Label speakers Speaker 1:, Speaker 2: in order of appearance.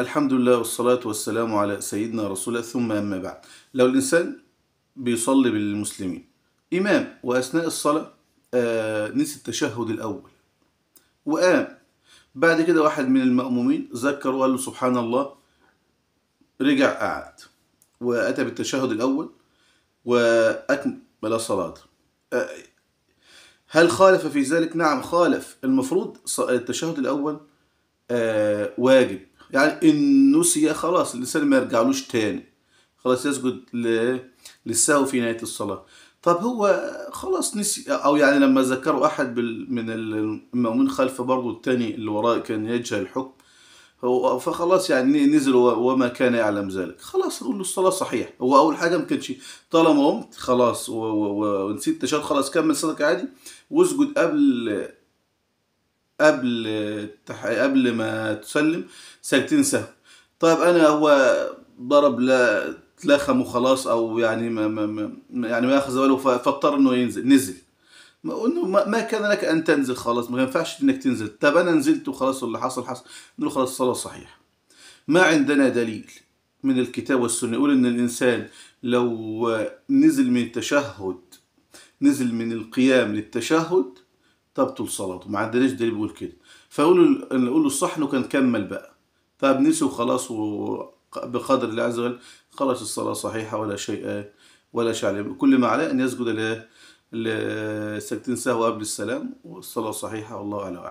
Speaker 1: الحمد لله والصلاة والسلام على سيدنا رسول الله ثم أما بعد لو الإنسان بيصلي بالمسلمين إمام وأثناء الصلاة آه نسي التشهد الأول وقام بعد كده واحد من المأمومين ذكر وقال له سبحان الله رجع قعد وأتى بالتشهد الأول وأكمل صلاة آه هل خالف في ذلك؟ نعم خالف المفروض التشهد الأول آه واجب يعني إن نسي خلاص الإنسان ما يرجعلوش تاني خلاص يسجد للسهو في نهاية الصلاة طب هو خلاص نسي أو يعني لما ذكروا أحد من المؤمنين خلف برضه التاني اللي وراه كان يجهل الحكم هو فخلاص يعني نزل وما كان يعلم ذلك خلاص نقول له الصلاه صحيح هو اول حاجه ما كانش طالما قمت خلاص ونسيت تشهد خلاص كمل صلاتك عادي واسجد قبل قبل قبل ما تسلم سجدتين سهو طيب انا هو ضرب لا تلخم وخلاص او يعني ما ما ما يعني ما اخذ باله فاضطر انه ينزل نزل انه ما كان لك ان تنزل خلاص ما ينفعش انك تنزل طب انا نزلت وخلاص اللي حصل حصل نقول خلاص الصلاه صحيحه ما عندنا دليل من الكتاب والسنه يقول ان الانسان لو نزل من التشهد نزل من القيام للتشهد تبطل صلاته ما عندناش دليل بيقول كده فاقول نقول له الصح انه كان كمل بقى طب نسي وخلاص وبقدر الله عز وجل خلاص الصلاه صحيحه ولا شيء ولا عليه كل ما عليه ان يسجد لسجدتين سهو قبل السلام والصلاه صحيحه والله اعلم